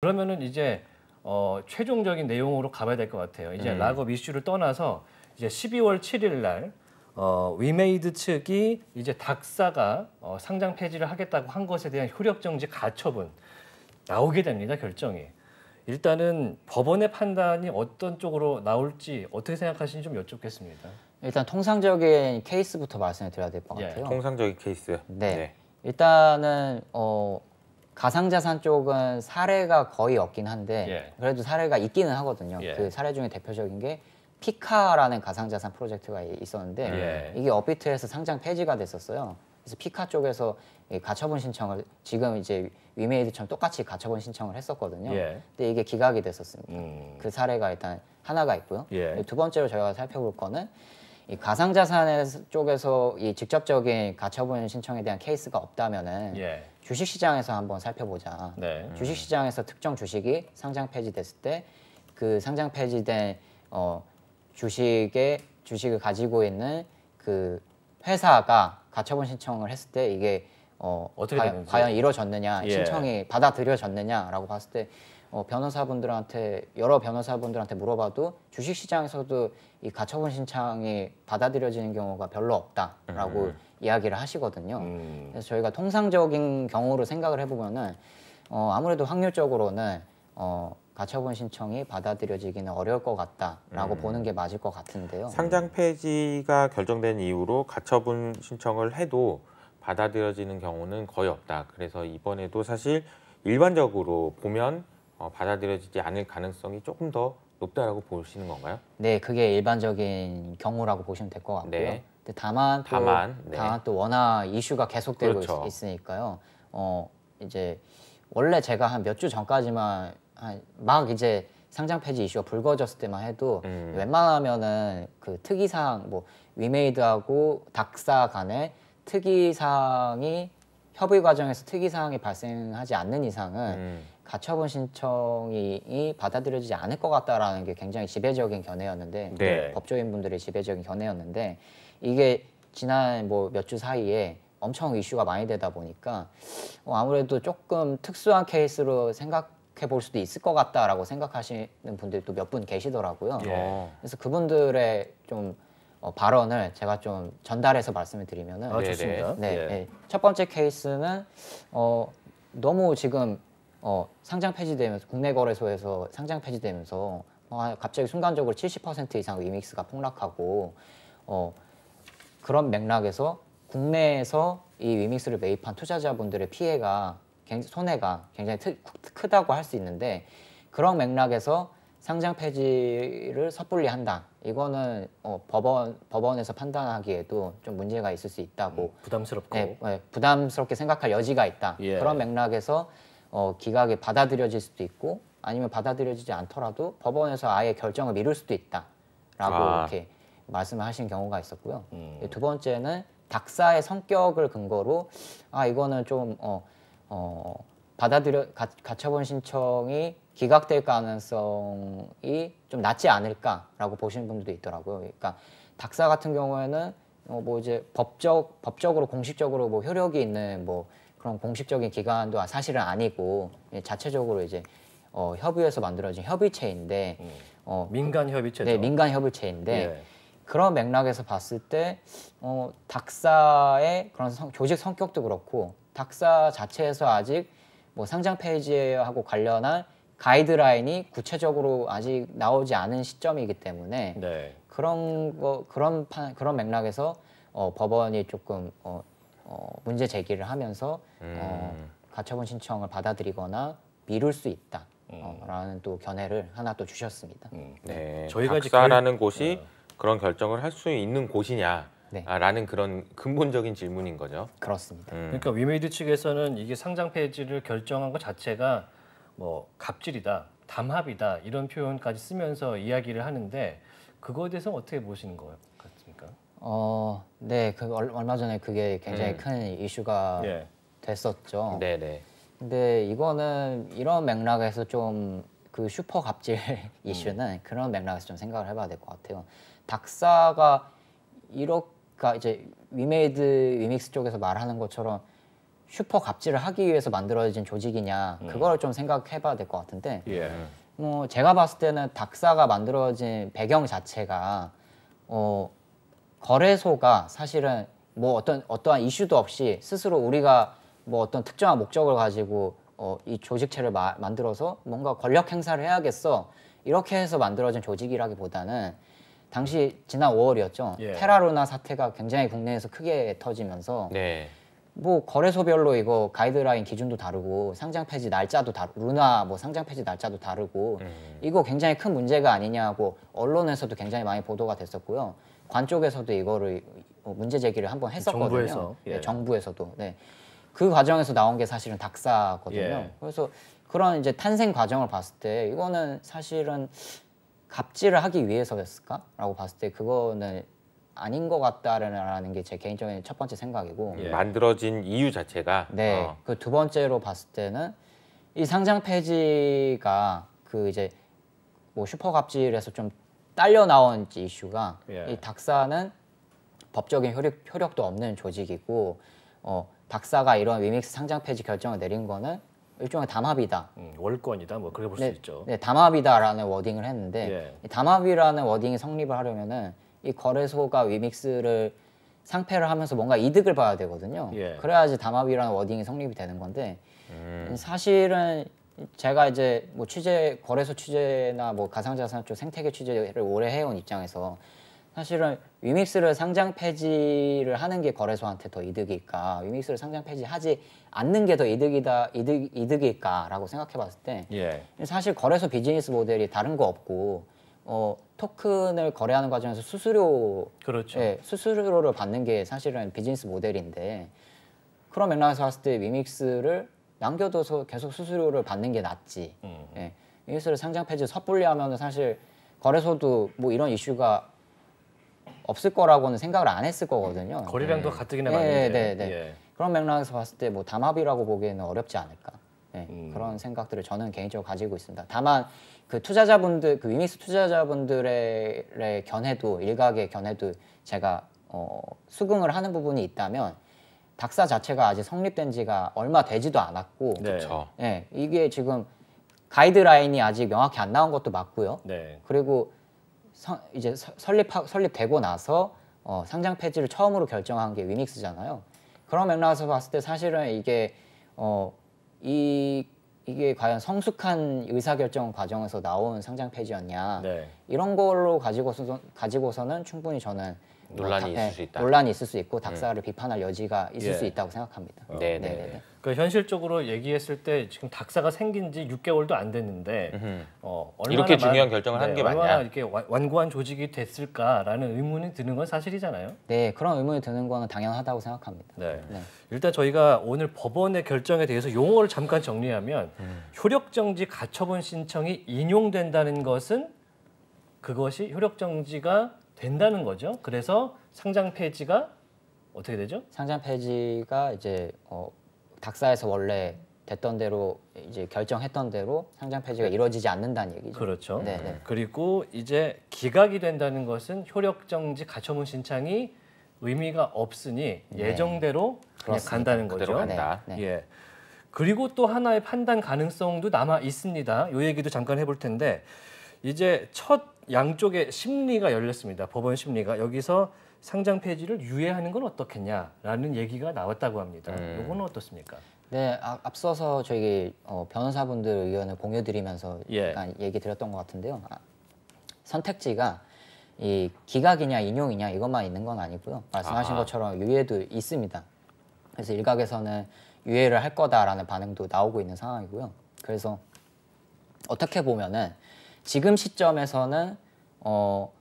그러면은 이제 어, 최종적인 내용으로 가봐야 될 것 같아요. 이제 음. 락업 이슈를 떠나서 이제 12월 7일 날 어, 위메이드 측이 이제 닥사가 어, 상장 폐지를 하겠다고 한 것에 대한 효력정지 가처분 나오게 됩니다. 결정이. 일단은 법원의 판단이 어떤 쪽으로 나올지 어떻게 생각하시는지 좀 여쭙겠습니다. 일단 통상적인 케이스부터 말씀을 드려야 될것 예. 같아요. 예. 통상적인 케이스. 네. 네. 일단은 어, 가상자산 쪽은 사례가 거의 없긴 한데 예. 그래도 사례가 있기는 하거든요. 예. 그 사례 중에 대표적인 게 피카라는 가상자산 프로젝트가 있었는데 예. 이게 업비트에서 상장 폐지가 됐었어요. 그래서 피카 쪽에서 가처분 신청을 지금 이제 위메이드처럼 똑같이 가처분 신청을 했었거든요. 예. 근데 이게 기각이 됐었습니다. 음. 그 사례가 일단 하나가 있고요. 예. 두 번째로 저희가 살펴볼 거는 이 가상자산 쪽에서 이 직접적인 가처분 신청에 대한 케이스가 없다면은 예. 주식시장에서 한번 살펴보자. 네. 주식시장에서 특정 주식이 상장 폐지됐을 때 그 상장 폐지된 어, 주식의 주식을 가지고 있는 그 회사가 가처분 신청을 했을 때 이게 어, 어떻게 과연, 과연 이루어졌느냐, 예. 신청이 받아들여졌느냐라고 봤을 때 어, 변호사분들한테 여러 변호사분들한테 물어봐도 주식시장에서도 이 가처분 신청이 받아들여지는 경우가 별로 없다라고 음. 이야기를 하시거든요. 음. 그래서 저희가 통상적인 경우로 생각을 해보면은 어, 아무래도 확률적으로는 어, 가처분 신청이 받아들여지기는 어려울 것 같다라고 음. 보는 게 맞을 것 같은데요. 상장 폐지가 결정된 이후로 가처분 신청을 해도 받아들여지는 경우는 거의 없다. 그래서 이번에도 사실 일반적으로 보면 어, 받아들여지지 않을 가능성이 조금 더 높다라고 보시는 건가요? 네, 그게 일반적인 경우라고 보시면 될 것 같고요. 네. 근데 다만 또, 다만, 네. 다만 또 워낙 이슈가 계속되고 그렇죠. 있, 으니까요 어, 이제 원래 제가 한 몇 주 전까지만 한막 이제 상장 폐지 이슈가 불거졌을 때만 해도 음. 웬만하면은 그 특이사항 뭐 위메이드하고 닥사 간의 특이사항이 협의 과정에서 특이사항이 발생하지 않는 이상은 음. 가처분 신청이 받아들여지지 않을 것 같다라는 게 굉장히 지배적인 견해였는데 네. 네. 법조인분들의 지배적인 견해였는데 이게 지난 뭐 몇 주 사이에 엄청 이슈가 많이 되다 보니까 어, 아무래도 조금 특수한 케이스로 생각해 볼 수도 있을 것 같다라고 생각하시는 분들이 또 몇 분 계시더라고요. 예. 그래서 그분들의 좀 어, 발언을 제가 좀 전달해서 말씀을 드리면은 아, 좋습니다. 네, 예. 네, 첫 번째 케이스는 어, 너무 지금 어, 상장 폐지되면서 국내 거래소에서 상장 폐지되면서 어, 갑자기 순간적으로 70% 이상 위믹스가 폭락하고 어, 그런 맥락에서 국내에서 이 위믹스를 매입한 투자자분들의 피해가 굉장히, 손해가 굉장히 트, 크다고 할 수 있는데 그런 맥락에서 상장 폐지를 섣불리 한다. 이거는 어, 법원 법원에서 판단하기에도 좀 문제가 있을 수 있다고 음, 부담스럽고 네, 네, 부담스럽게 생각할 여지가 있다. 예. 그런 맥락에서 어, 기각이 받아들여질 수도 있고 아니면 받아들여지지 않더라도 법원에서 아예 결정을 미룰 수도 있다라고 아. 이렇게 말씀을 하신 경우가 있었고요. 음. 두 번째는 닥사의 성격을 근거로 아 이거는 좀 어, 어, 받아들여 가, 가처분 신청이 기각될 가능성이 좀 낮지 않을까라고 보시는 분들도 있더라고요. 그러니까 닥사 같은 경우에는 어, 뭐 이제 법적 법적으로 공식적으로 뭐 효력이 있는 뭐 그런 공식적인 기관도 사실은 아니고 예, 자체적으로 이제 어, 협의해서 만들어진 협의체인데 음. 어, 민간 협의체죠. 네, 민간 협의체인데 예. 그런 맥락에서 봤을 때 어, 닥사의 그런 성, 조직 성격도 그렇고 닥사 자체에서 아직 뭐 상장 페이지하고 관련한 가이드라인이 구체적으로 아직 나오지 않은 시점이기 때문에 네. 그런 거 그런 파, 그런 맥락에서 어, 법원이 조금 어, 어, 문제 제기를 하면서 어, 음. 어, 가처분 신청을 받아들이거나 미룰 수 있다. 음. 어, 라는 또 견해를 하나 또 주셨습니다. 음. 네, 네. 저희가 박사라는 그, 곳이 어. 그런 결정을 할 수 있는 곳이냐 네. 아, 라는 그런 근본적인 질문인 거죠. 그렇습니다. 음. 그러니까 위메이드 측에서는 이게 상장 페지를 결정한 것 자체가 뭐 갑질이다, 담합이다 이런 표현까지 쓰면서 이야기를 하는데 그거에 대해서 어떻게 보시는 거 같습니까? 어, 네, 그 얼마 전에 그게 굉장히 음. 큰 이슈가 예. 됐었죠. 네네. 네. 근데 이거는 이런 맥락에서 좀 그 슈퍼 갑질 이슈는 음. 그런 맥락에서 좀 생각을 해봐야 될 것 같아요. 닥사가 이렇게 이제 위메이드 위믹스 쪽에서 말하는 것처럼 슈퍼 갑질을 하기 위해서 만들어진 조직이냐 음. 그거를 좀 생각해봐야 될 것 같은데 예. 뭐 제가 봤을 때는 닥사가 만들어진 배경 자체가 어 거래소가 사실은 뭐 어떤 어떠한 이슈도 없이 스스로 우리가 뭐 어떤 특정한 목적을 가지고 어, 이 조직체를 마, 만들어서 뭔가 권력 행사를 해야겠어 이렇게 해서 만들어진 조직이라기보다는 당시 지난 5월이었죠 예. 테라로나 사태가 굉장히 국내에서 크게 터지면서 네. 뭐 거래소별로 이거 가이드라인 기준도 다르고 상장 폐지 날짜도 다 루나 뭐 상장 폐지 날짜도 다르고 음. 이거 굉장히 큰 문제가 아니냐고 언론에서도 굉장히 많이 보도가 됐었고요. 관 쪽에서도 이거를 어, 문제 제기를 한번 했었거든요. 정부에서, 예. 네, 정부에서도. 네. 그 과정에서 나온 게 사실은 닥사거든요. 예. 그래서 그런 이제 탄생 과정을 봤을 때 이거는 사실은 갑질을 하기 위해서였을까라고 봤을 때 그거는 아닌 것 같다라는 게 제 개인적인 첫 번째 생각이고 예. 예. 만들어진 이유 자체가 네. 어. 그두 번째로 봤을 때는 이 상장 폐지가 그 이제 뭐 슈퍼 갑질에서 좀 딸려 나온 이슈가 예. 이 닥사는 법적인 효력, 도 없는 조직이고 어, 닥사가 이런 위믹스 상장 폐지 결정을 내린 거는 일종의 담합이다. 음, 월권이다 뭐 그렇게 볼수 네, 있죠. 네, 담합이다라는 워딩을 했는데 예. 이 담합이라는 워딩이 성립을 하려면은 이 거래소가 위믹스를 상패를 하면서 뭔가 이득을 봐야 되거든요. 예. 그래야지 담합이라는 워딩이 성립이 되는 건데 음. 사실은 제가 이제 뭐 취재 거래소 취재나 뭐 가상자산 쪽 생태계 취재를 오래 해온 입장에서 사실은 위믹스를 상장 폐지를 하는 게 거래소한테 더 이득일까 위믹스를 상장 폐지하지 않는 게 더 이득이다 이득 이득일까라고 생각해봤을 때 예. 사실 거래소 비즈니스 모델이 다른 거 없고 어 토큰을 거래하는 과정에서 수수료 그렇죠. 예, 수수료를 받는 게 사실은 비즈니스 모델인데 그런 맥락에서 봤을 때 위믹스를 남겨둬서 계속 수수료를 받는 게 낫지. 음. 예. 이것을 상장 폐지 섣불리 하면 사실 거래소도 뭐 이런 이슈가 없을 거라고는 생각을 안 했을 거거든요. 거래량도 예. 가뜩이나 네, 많은데. 네, 네, 예. 그런 맥락에서 봤을 때 뭐 담합이라고 보기에는 어렵지 않을까. 예. 음. 그런 생각들을 저는 개인적으로 가지고 있습니다. 다만 그 투자자분들, 그위닉스 투자자분들의 견해도 일각의 견해도 제가 어, 수긍을 하는 부분이 있다면 박사 자체가 아직 성립된 지가 얼마 되지도 않았고 네. 네. 이게 지금 가이드라인이 아직 명확히 안 나온 것도 맞고요. 네. 그리고 서, 이제 설립 설립되고 나서 어, 상장 폐지를 처음으로 결정한 게위닉스잖아요 그런 맥락에서 봤을 때 사실은 이게 어, 이 이게 과연 성숙한 의사결정 과정에서 나온 상장 폐지였냐 네. 이런 걸로 가지고서 가지고서는 충분히 저는 논란이 어, 다, 있을 네, 수 있다. 논란이 있을 수 있고 음. 닥사를 음. 비판할 여지가 있을 예. 수 있다고 생각합니다. 어, 네, 네. 그 현실적으로 얘기했을 때 지금 닥사가 생긴 지 6개월도 안 됐는데 어, 얼마나 이렇게 중요한 결정을 네, 한게 맞냐? 얼마나 이렇게 완고한 조직이 됐을까라는 의문이 드는 건 사실이잖아요. 네, 그런 의문이 드는 거 당연하다고 생각합니다. 네. 네. 일단 저희가 오늘 법원의 결정에 대해서 용어를 잠깐 정리하면 음. 효력정지 가처분 신청이 인용된다는 것은 그것이 효력정지가 된다는 거죠. 그래서 상장 폐지가 어떻게 되죠? 상장 페지가 이제 어, 닥사에서 원래 됐던 대로 이제 결정했던 대로 상장 폐지가 이루어지지 않는다는 얘기죠. 그렇죠. 네네. 네. 그리고 이제 기각이 된다는 것은 효력정지 가처분 신청이 의미가 없으니 네. 예정대로 네. 그냥 간다는 거죠. 간다. 네, 네. 예. 그리고 또 하나의 판단 가능성도 남아 있습니다. 요 얘기도 잠깐 해볼 텐데 이제 첫 양쪽의 심리가 열렸습니다. 법원 심리가 여기서 상장 폐지를 유예하는 건 어떻겠냐라는 얘기가 나왔다고 합니다. 음. 네. 이거는 어떻습니까? 네, 아, 앞서서 저희 어, 변호사분들 의견을 공유드리면서 예. 약간 얘기 드렸던 것 같은데요. 아, 선택지가 이 기각이냐 인용이냐 이것만 있는 건 아니고요. 말씀하신 아하. 것처럼 유예도 있습니다. 그래서 일각에서는 유예를 할 거다라는 반응도 나오고 있는 상황이고요. 그래서 어떻게 보면은 지금 시점에서는 어,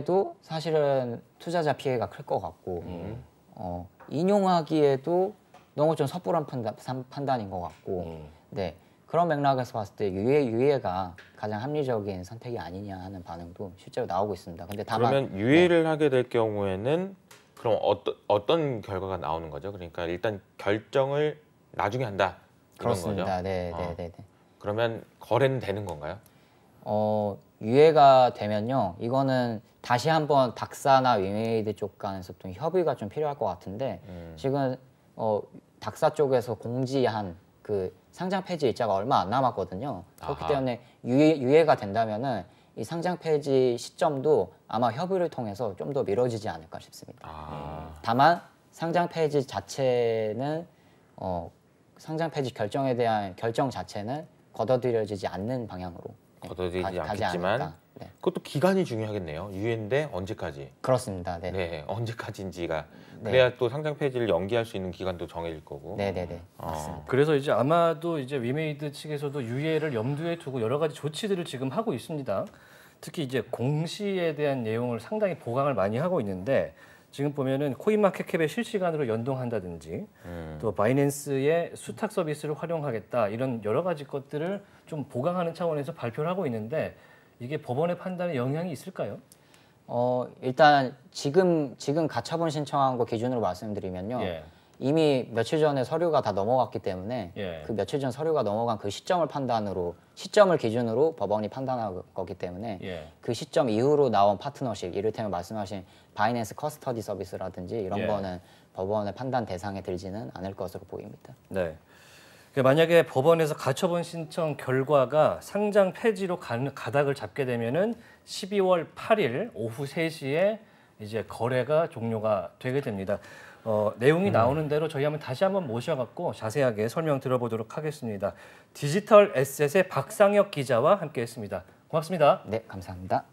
기각하기에도 사실은 투자자 피해가 클 것 같고 음. 어, 인용하기에도 너무 좀 섣부른 판단, 인것 같고 음. 네 그런 맥락에서 봤을 때 유예 유예가 가장 합리적인 선택이 아니냐 하는 반응도 실제로 나오고 있습니다. 근데 다만 그러면 네. 유예를 네. 하게 될 경우에는 그럼 어떤 어떤 결과가 나오는 거죠? 그러니까 일단 결정을 나중에 한다 그런 렇습니다 거 네, 네, 어. 네, 네. 그러면 거래는 되는 건가요? 어, 유예가 되면요. 이거는 다시 한번 닥사나 위메이드 쪽 간에서 좀 협의가 좀 필요할 것 같은데 음. 지금 어, 닥사 쪽에서 공지한 그 상장 폐지 일자가 얼마 안 남았거든요. 아하. 그렇기 때문에 유예, 유예가 된다면은 이 상장 폐지 시점도 아마 협의를 통해서 좀 더 미뤄지지 않을까 싶습니다. 아. 다만 상장 폐지 자체는 어, 상장 폐지 결정에 대한 결정 자체는 걷어들여지지 않는 방향으로 걷어들이지 네, 않겠지만 네. 그것도 기간이 중요하겠네요. 유엔대 언제까지? 그렇습니다. 네, 네 언제까지인지가 네. 그래야 또 상장 폐지를 연기할 수 있는 기간도 정해질 거고. 네, 네, 네. 어. 그래서 이제 아마도 이제 위메이드 측에서도 유예를 염두에 두고 여러 가지 조치들을 지금 하고 있습니다. 특히 이제 공시에 대한 내용을 상당히 보강을 많이 하고 있는데 지금 보면은 코인 마켓캡에 실시간으로 연동한다든지 음. 또 바이낸스의 수탁 서비스를 활용하겠다 이런 여러 가지 것들을 좀 보강하는 차원에서 발표를 하고 있는데 이게 법원의 판단에 영향이 있을까요? 어 일단 지금 지금 가처분 신청한 거 기준으로 말씀드리면요. 예. 이미 며칠 전에 서류가 다 넘어갔기 때문에 예. 그 며칠 전 서류가 넘어간 그 시점을 판단으로 시점을 기준으로 법원이 판단할 거기 때문에 예. 그 시점 이후로 나온 파트너십 이를테면 말씀하신 바이낸스 커스터디 서비스라든지 이런 예. 거는 법원의 판단 대상에 들지는 않을 것으로 보입니다. 네. 그 만약에 법원에서 가처분 신청 결과가 상장 폐지로 가닥을 잡게 되면은 12월 8일 오후 3시에 이제 거래가 종료가 되게 됩니다. 어, 내용이 음. 나오는 대로 저희 한번 다시 한번 모셔갖고 자세하게 설명 들어보도록 하겠습니다. 디지털 에셋의 박상혁 기자와 함께했습니다. 고맙습니다. 네, 감사합니다.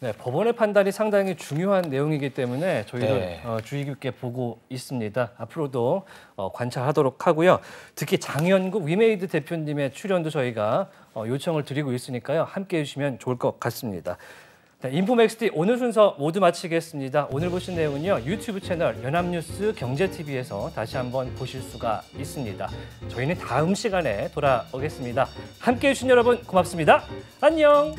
네, 법원의 판단이 상당히 중요한 내용이기 때문에 저희도 네. 어, 주의 깊게 보고 있습니다. 앞으로도 어, 관찰하도록 하고요. 특히 장현국 위메이드 대표님의 출연도 저희가 어, 요청을 드리고 있으니까요. 함께해 주시면 좋을 것 같습니다. 네, 인포맥스티 오늘 순서 모두 마치겠습니다. 오늘 보신 내용은요. 유튜브 채널 연합뉴스 경제TV에서 다시 한번 보실 수가 있습니다. 저희는 다음 시간에 돌아오겠습니다. 함께해 주신 여러분 고맙습니다. 안녕!